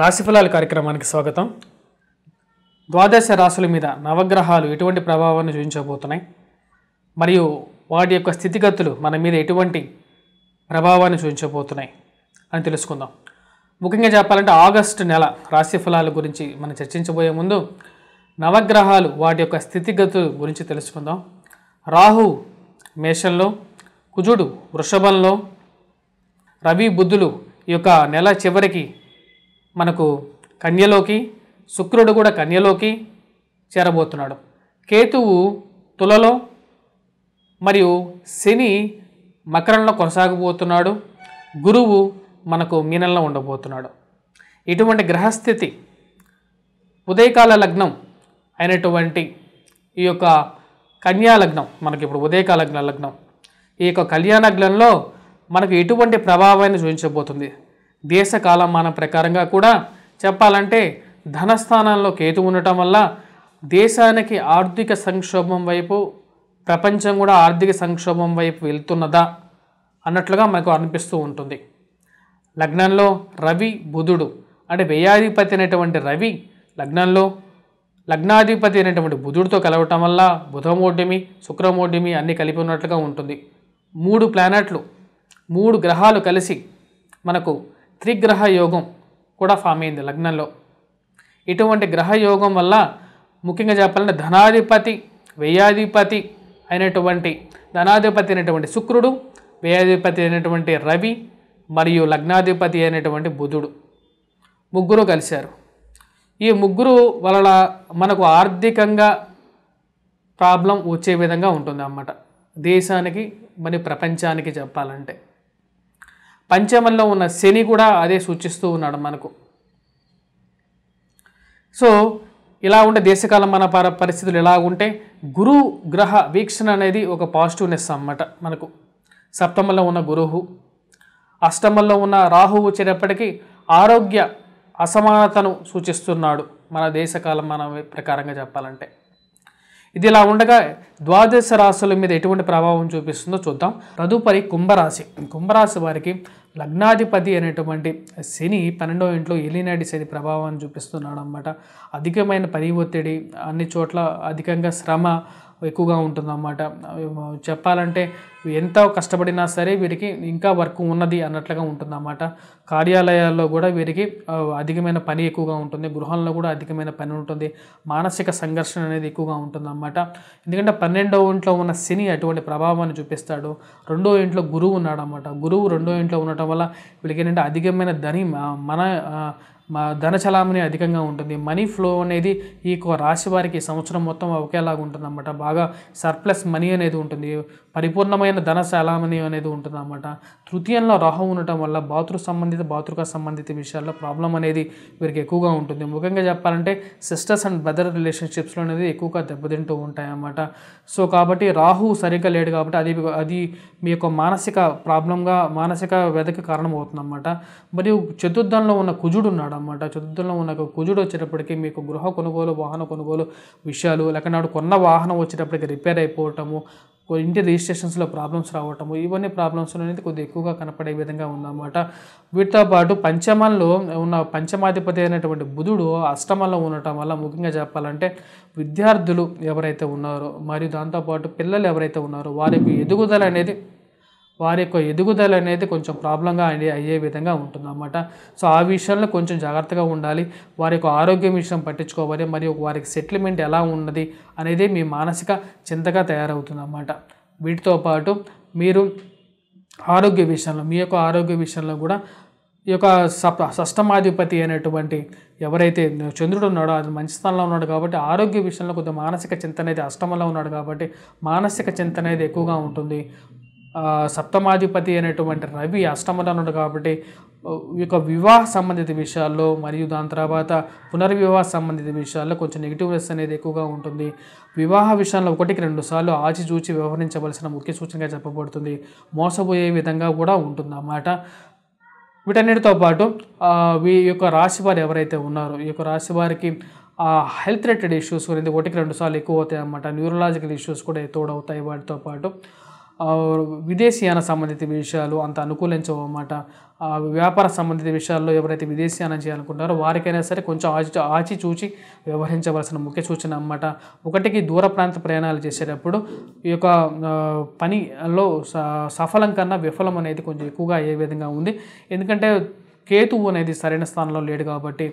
రాశిఫలాల కార్యక్రమానికి స్వాగతం ద్వాదశ రాశుల మీద నవగ్రహాలు ఎటువంటి ప్రభావాన్ని చూపించబోతున్నాయి మరియు వాటి యొక్క స్థితిగతులు మన మీద ఎటువంటి ప్రభావాన్ని చూపించబోతున్నాయి అని తెలుసుకుందాం ముఖ్యంగా చెప్పాలంటే ఆగస్టు నెల రాశి ఫలాల గురించి మనం చర్చించబోయే ముందు నవగ్రహాలు వాటి యొక్క స్థితిగతులు గురించి తెలుసుకుందాం రాహు మేషంలో కుజుడు వృషభంలో రవి బుద్ధులు ఈ యొక్క నెల చివరికి మనకు కన్యలోకి శుక్రుడు కూడా కన్యలోకి చేరబోతున్నాడు కేతువు తులలో మరియు శని మకరంలో కొనసాగబోతున్నాడు గురువు మనకు మీనంలో ఉండబోతున్నాడు ఇటువంటి గ్రహస్థితి ఉదయకాల లగ్నం అయినటువంటి ఈ యొక్క కన్యా లగ్నం మనకి ఇప్పుడు ఉదయకాల లగ్నం లగ్నం ఈ యొక్క కళ్యాణ లగ్నంలో మనకు ఎటువంటి ప్రభావాన్ని చూపించబోతుంది దేశ కాలమాన ప్రకారంగా కూడా చెప్పాలంటే ధనస్థానంలో కేతు ఉండటం వల్ల దేశానికి ఆర్థిక సంక్షోభం వైపు ప్రపంచం కూడా ఆర్థిక సంక్షోభం వైపు వెళ్తున్నదా అన్నట్లుగా మనకు అనిపిస్తూ ఉంటుంది లగ్నంలో రవి బుధుడు అంటే వ్యయాధిపతి అనేటువంటి రవి లగ్నంలో లగ్నాధిపతి అయినటువంటి బుధుడితో కలవటం వల్ల బుధమోడ్యమి శుక్రమోడ్యమి అన్నీ కలిపి ఉన్నట్లుగా ఉంటుంది మూడు ప్లానెట్లు మూడు గ్రహాలు కలిసి మనకు త్రిగ్రహ యోగం కూడా ఫామ్ అయింది లగ్నంలో ఇటువంటి గ్రహ యోగం వల్ల ముఖ్యంగా చెప్పాలంటే ధనాధిపతి వ్యయాధిపతి అయినటువంటి ధనాధిపతి అయినటువంటి శుక్రుడు వ్యయాధిపతి అయినటువంటి రవి మరియు లగ్నాధిపతి అయినటువంటి బుధుడు ముగ్గురు కలిశారు ఈ ముగ్గురు వలన మనకు ఆర్థికంగా ప్రాబ్లం వచ్చే విధంగా ఉంటుంది అన్నమాట దేశానికి మరి ప్రపంచానికి చెప్పాలంటే పంచమంలో ఉన్న శని కూడా అదే సూచిస్తూ ఉన్నాడు మనకు సో ఇలా ఉండే దేశకాలం మన పర పరిస్థితులు ఎలా ఉంటే గురు గ్రహ వీక్షణ అనేది ఒక పాజిటివ్నెస్ అన్నమాట మనకు సప్తమంలో ఉన్న గురువు అష్టమంలో ఉన్న రాహువు వచ్చేటప్పటికీ ఆరోగ్య అసమానతను సూచిస్తున్నాడు మన దేశకాలం మన ప్రకారంగా చెప్పాలంటే ఇది ఇలా ఉండగా ద్వాదశ రాశుల మీద ఎటువంటి ప్రభావం చూపిస్తుందో చూద్దాం తదుపరి కుంభరాశి కుంభరాశి వారికి లగ్నాధిపతి అనేటువంటి శని పన్నెండో ఇంట్లో ఎలినాడి శని ప్రభావాన్ని చూపిస్తున్నాడు అనమాట అధికమైన పని ఒత్తిడి అన్ని చోట్ల అధికంగా శ్రమ ఎక్కువగా ఉంటుందన్నమాట చెప్పాలంటే ఎంత కష్టపడినా సరే వీరికి ఇంకా వర్క్ ఉన్నది అన్నట్లుగా ఉంటుందన్నమాట కార్యాలయాల్లో కూడా వీరికి అధికమైన పని ఎక్కువగా ఉంటుంది గృహాల్లో కూడా అధికమైన పని ఉంటుంది మానసిక సంఘర్షణ అనేది ఎక్కువగా ఉంటుందన్నమాట ఎందుకంటే పన్నెండవ ఇంట్లో ఉన్న శని అటువంటి ప్రభావాన్ని చూపిస్తాడు రెండో ఇంట్లో గురువు ఉన్నాడనమాట గురువు రెండో ఇంట్లో ఉండటం వల్ల వీళ్ళకి ఏంటంటే అధికమైన ధని మన మా ధన చలామణి అధికంగా ఉంటుంది మనీ ఫ్లో అనేది ఈ రాశి వారికి సంవత్సరం మొత్తం ఒకేలాగా ఉంటుందన్నమాట బాగా సర్ప్లస్ మనీ అనేది ఉంటుంది పరిపూర్ణమైన ధన చలామణి అనేది ఉంటుందన్నమాట తృతీయంలో రాహు ఉండటం వల్ల బాతృ సంబంధిత బాతృక సంబంధిత విషయాల్లో ప్రాబ్లం అనేది వీరికి ఎక్కువగా ఉంటుంది ముఖ్యంగా చెప్పాలంటే సిస్టర్స్ అండ్ బ్రదర్ రిలేషన్షిప్స్లో అనేది ఎక్కువగా దెబ్బతింటూ ఉంటాయన్నమాట సో కాబట్టి రాహు సరిగ్గా లేడు కాబట్టి అది అది మీ యొక్క మానసిక ప్రాబ్లంగా మానసిక వ్యధకి కారణమవుతుందన్నమాట మరియు చతుర్థంలో ఉన్న కుజుడు ఉన్నాడు అన్నమాట చతుర్థంలో ఉన్న కుజుడు వచ్చేటప్పటికి మీకు గృహ కొనుగోలు వాహన కొనుగోలు విషయాలు లేకపోతే కొన్న వాహనం వచ్చేటప్పటికి రిపేర్ అయిపోవటము ఇంటి రిజిస్ట్రేషన్స్లో ప్రాబ్లమ్స్ రావటము ఇవన్నీ ప్రాబ్లమ్స్ అనేది కొద్దిగా ఎక్కువగా కనపడే విధంగా ఉందన్నమాట వీటితో పాటు పంచమంలో ఉన్న పంచమాధిపతి అయినటువంటి బుధుడు అష్టమంలో ఉండటం వల్ల ముఖ్యంగా చెప్పాలంటే విద్యార్థులు ఎవరైతే ఉన్నారో మరియు దాంతోపాటు పిల్లలు ఎవరైతే ఉన్నారో వారికి ఎదుగుదల అనేది వారి యొక్క ఎదుగుదల అనేది కొంచెం ప్రాబ్లంగా అయ్యే విధంగా ఉంటుందన్నమాట సో ఆ విషయంలో కొంచెం జాగ్రత్తగా ఉండాలి వారి యొక్క ఆరోగ్యం విషయం పట్టించుకోవాలి మరియు వారికి సెటిల్మెంట్ ఎలా ఉన్నది అనేది మీ మానసిక చింతగా తయారవుతుందన్నమాట వీటితో పాటు మీరు ఆరోగ్య విషయంలో మీ యొక్క ఆరోగ్య విషయంలో కూడా ఈ యొక్క సప సష్టమాధిపతి అయినటువంటి ఎవరైతే చంద్రుడు ఉన్నాడో అది మంచి స్థానంలో ఉన్నాడు కాబట్టి ఆరోగ్య విషయంలో కొంత మానసిక చింత అనేది అష్టమంలో ఉన్నాడు కాబట్టి మానసిక చింత అనేది ఎక్కువగా ఉంటుంది సప్తమాధిపతి అనేటువంటి రవి అష్టమంలో ఉన్నాడు కాబట్టి ఈ యొక్క వివాహ సంబంధిత విషయాల్లో మరియు దాని తర్వాత పునర్వివాహ సంబంధిత విషయాల్లో కొంచెం నెగిటివ్నెస్ అనేది ఎక్కువగా ఉంటుంది వివాహ విషయంలో ఒకటికి రెండు సార్లు ఆచిచూచి వ్యవహరించవలసిన ముఖ్య సూచనగా చెప్పబడుతుంది మోసపోయే విధంగా కూడా ఉంటుందన్నమాట వీటన్నిటితో పాటు ఈ యొక్క రాశి వారు ఎవరైతే ఉన్నారో ఈ యొక్క రాశి వారికి హెల్త్ రిలేటెడ్ ఇష్యూస్ అనేది ఒకటికి రెండు సార్లు ఎక్కువ అవుతాయి అన్నమాట న్యూరలాజికల్ ఇష్యూస్ కూడా తోడవుతాయి వాటితో పాటు విదేశీయాన సంబంధిత విషయాలు అంత అనుకూలించవన్నమాట వ్యాపార సంబంధిత విషయాల్లో ఎవరైతే విదేశీయానం చేయాలనుకుంటారో వారికైనా సరే కొంచెం ఆచి ఆచి చూచి వ్యవహరించవలసిన ముఖ్య సూచన అన్నమాట ఒకటికి దూర ప్రాంత ప్రయాణాలు చేసేటప్పుడు ఈ యొక్క పనిలో సఫలం కన్నా విఫలం అనేది కొంచెం ఎక్కువగా ఏ విధంగా ఉంది ఎందుకంటే కేతువు అనేది సరైన స్థానంలో లేడు కాబట్టి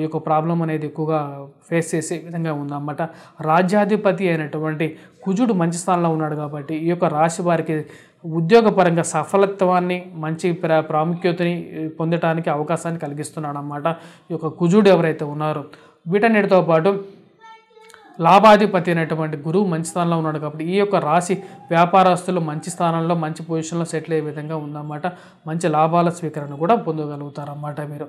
ఈ యొక్క ప్రాబ్లం అనేది ఎక్కువగా ఫేస్ చేసే విధంగా ఉందన్నమాట రాజ్యాధిపతి అయినటువంటి కుజుడు మంచి స్థానంలో ఉన్నాడు కాబట్టి ఈ యొక్క రాశి వారికి ఉద్యోగపరంగా సఫలత్వాన్ని మంచి ప్రా ప్రాముఖ్యతని పొందటానికి అవకాశాన్ని కలిగిస్తున్నాడు అన్నమాట ఈ యొక్క కుజుడు ఎవరైతే ఉన్నారో వీటన్నిటితో పాటు లాభాధిపతి అనేటువంటి గురువు మంచి స్థానంలో ఉన్నాడు కాబట్టి ఈ యొక్క రాశి వ్యాపారస్తులు మంచి స్థానంలో మంచి పొజిషన్లో సెటిల్ అయ్యే విధంగా ఉందన్నమాట మంచి లాభాల స్వీకరణ కూడా పొందగలుగుతారన్నమాట మీరు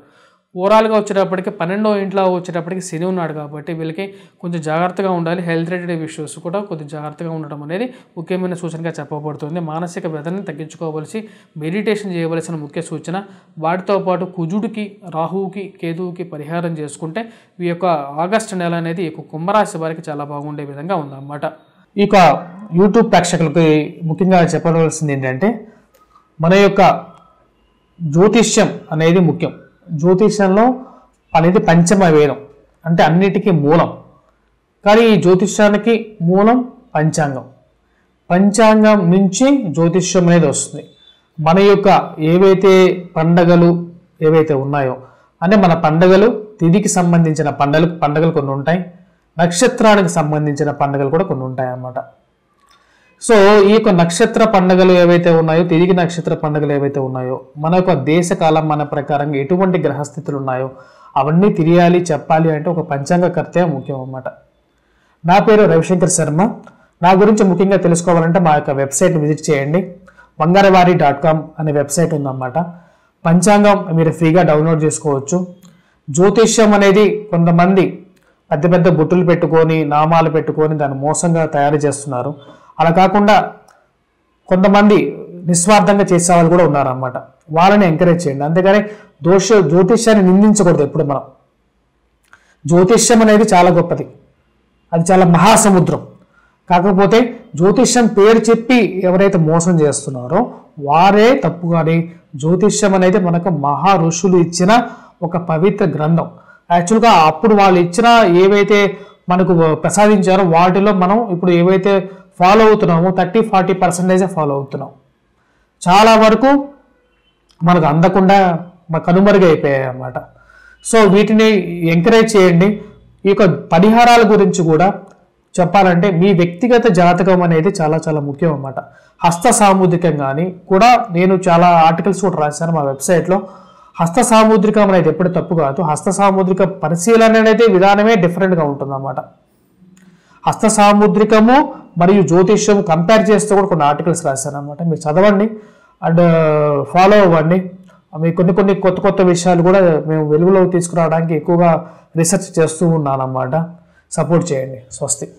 ఓవరాల్గా వచ్చేటప్పటికి పన్నెండో ఇంట్లో వచ్చేటప్పటికి శని ఉన్నాడు కాబట్టి వీళ్ళకి కొంచెం జాగ్రత్తగా ఉండాలి హెల్త్ రిలేటెడ్ ఇష్యూస్ కూడా కొంచెం జాగ్రత్తగా ఉండడం అనేది ముఖ్యమైన సూచనగా చెప్పబడుతుంది మానసిక వ్యధని తగ్గించుకోవలసి మెడిటేషన్ చేయవలసిన ముఖ్య సూచన వాటితో పాటు కుజుడికి రాహువుకి కేతువుకి పరిహారం చేసుకుంటే ఈ యొక్క ఆగస్టు నెల అనేది కుంభరాశి వారికి చాలా బాగుండే విధంగా ఉందన్నమాట ఇక యూట్యూబ్ ప్రేక్షకులకి ముఖ్యంగా చెప్పవలసింది ఏంటంటే మన యొక్క జ్యోతిష్యం అనేది ముఖ్యం జ్యోతిష్యంలో అనేది పంచమ వేదం అంటే అన్నిటికీ మూలం కానీ ఈ జ్యోతిష్యానికి మూలం పంచాంగం పంచాంగం నుంచి జ్యోతిష్యం అనేది వస్తుంది మన యొక్క ఏవైతే పండగలు ఏవైతే ఉన్నాయో అంటే మన పండగలు తిథికి సంబంధించిన పండగలు పండగలు కొన్ని ఉంటాయి నక్షత్రానికి సంబంధించిన పండగలు కూడా కొన్ని ఉంటాయి అన్నమాట సో ఈ యొక్క నక్షత్ర పండుగలు ఏవైతే ఉన్నాయో తిరిగి నక్షత్ర పండుగలు ఏవైతే ఉన్నాయో మన యొక్క దేశ కాలం మన ప్రకారంగా ఎటువంటి గ్రహస్థితులు ఉన్నాయో అవన్నీ తిరియాలి చెప్పాలి అంటే ఒక పంచాంగ కర్తే ముఖ్యం అన్నమాట నా పేరు రవిశంకర్ శర్మ నా గురించి ముఖ్యంగా తెలుసుకోవాలంటే మా యొక్క వెబ్సైట్ విజిట్ చేయండి బంగారవారి డాట్ కామ్ అనే వెబ్సైట్ ఉందన్నమాట పంచాంగం మీరు ఫ్రీగా డౌన్లోడ్ చేసుకోవచ్చు జ్యోతిష్యం అనేది కొంతమంది పెద్ద పెద్ద బుట్టులు పెట్టుకొని నామాలు పెట్టుకొని దాన్ని మోసంగా తయారు చేస్తున్నారు అలా కాకుండా కొంతమంది నిస్వార్థంగా చేసే వాళ్ళు కూడా ఉన్నారనమాట వాళ్ళని ఎంకరేజ్ చేయండి అంతేగాని దోష జ్యోతిష్యాన్ని నిందించకూడదు ఎప్పుడు మనం జ్యోతిష్యం అనేది చాలా గొప్పది అది చాలా మహాసముద్రం కాకపోతే జ్యోతిష్యం పేరు చెప్పి ఎవరైతే మోసం చేస్తున్నారో వారే తప్పు కానీ జ్యోతిష్యం అనేది మనకు మహా ఋషులు ఇచ్చిన ఒక పవిత్ర గ్రంథం యాక్చువల్గా అప్పుడు వాళ్ళు ఇచ్చిన ఏవైతే మనకు ప్రసాదించారో వాటిలో మనం ఇప్పుడు ఏవైతే ఫాలో అవుతున్నాము థర్టీ ఫార్టీ పర్సెంటేజే ఫాలో అవుతున్నాం చాలా వరకు మనకు అందకుండా కనుమరుగైపోయాయి అన్నమాట సో వీటిని ఎంకరేజ్ చేయండి ఈ యొక్క పరిహారాల గురించి కూడా చెప్పాలంటే మీ వ్యక్తిగత జాతకం అనేది చాలా చాలా ముఖ్యం అన్నమాట హస్త సాముద్రికం కానీ కూడా నేను చాలా ఆర్టికల్స్ కూడా రాశాను మా వెబ్సైట్లో హస్త సాముద్రికం అనేది ఎప్పుడు తప్పు కాదు హస్త సాముద్రిక పరిశీలన అనేది విధానమే డిఫరెంట్గా ఉంటుంది అన్నమాట హస్త సాముద్రికము మరియు జ్యోతిష్యం కంపేర్ చేస్తూ కూడా కొన్ని ఆర్టికల్స్ రాశాను అనమాట మీరు చదవండి అండ్ ఫాలో uh, అవ్వండి మీ కొన్ని కొన్ని కొత్త కొత్త విషయాలు కూడా మేము వెలుగులోకి తీసుకురావడానికి ఎక్కువగా రీసెర్చ్ చేస్తూ ఉన్నానన్నమాట సపోర్ట్ చేయండి స్వస్తి